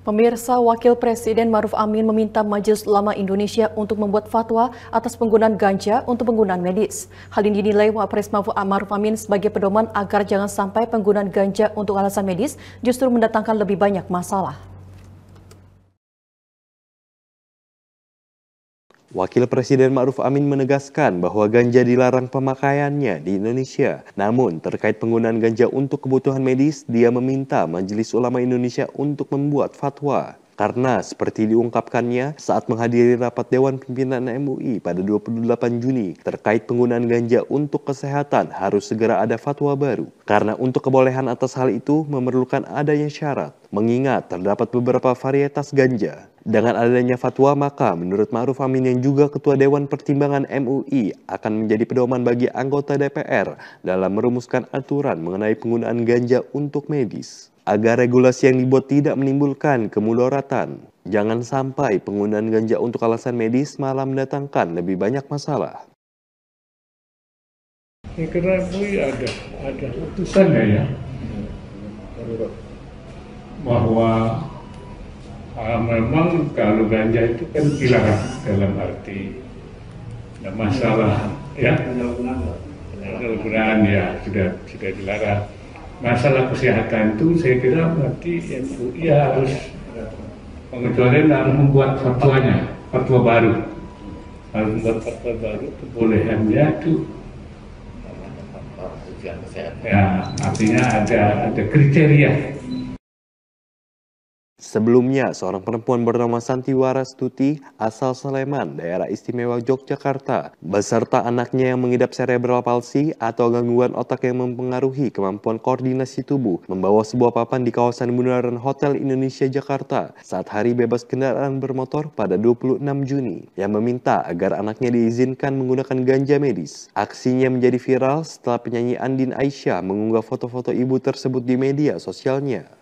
Pemirsa Wakil Presiden Maruf Amin meminta Majelis Ulama Indonesia untuk membuat fatwa atas penggunaan ganja untuk penggunaan medis. Hal ini dinilai Wapres Maruf Amin sebagai pedoman agar jangan sampai penggunaan ganja untuk alasan medis justru mendatangkan lebih banyak masalah. Wakil Presiden Ma'ruf Amin menegaskan bahwa ganja dilarang pemakaiannya di Indonesia. Namun, terkait penggunaan ganja untuk kebutuhan medis, dia meminta Majelis Ulama Indonesia untuk membuat fatwa. Karena seperti diungkapkannya saat menghadiri rapat Dewan Pimpinan MUI pada 28 Juni terkait penggunaan ganja untuk kesehatan harus segera ada fatwa baru. Karena untuk kebolehan atas hal itu memerlukan adanya syarat, mengingat terdapat beberapa varietas ganja. Dengan adanya fatwa maka menurut Ma'ruf Amin yang juga Ketua Dewan Pertimbangan MUI akan menjadi pedoman bagi anggota DPR dalam merumuskan aturan mengenai penggunaan ganja untuk medis. Agar regulasi yang dibuat tidak menimbulkan kemudaratan. Jangan sampai penggunaan ganja untuk alasan medis malah mendatangkan lebih banyak masalah. karena ada, ada ya, bahwa Ah, memang kalau ganja itu kan dilarang dalam arti tidak masalah ya penyalahgunaan ya sudah sudah dilarang masalah kesehatan itu saya kira berarti MUI ya, harus pengecualian harus membuat fatwanya fatwa baru harus membuat fatwa baru kebolehannya itu ya artinya ada ada kriteria Sebelumnya, seorang perempuan bernama Santiwara Stuti asal Sleman, daerah istimewa Yogyakarta, beserta anaknya yang mengidap cerebral palsi atau gangguan otak yang mempengaruhi kemampuan koordinasi tubuh, membawa sebuah papan di kawasan Bundaran Hotel Indonesia Jakarta saat hari bebas kendaraan bermotor pada 26 Juni, yang meminta agar anaknya diizinkan menggunakan ganja medis. Aksinya menjadi viral setelah penyanyi Andin Aisyah mengunggah foto-foto ibu tersebut di media sosialnya.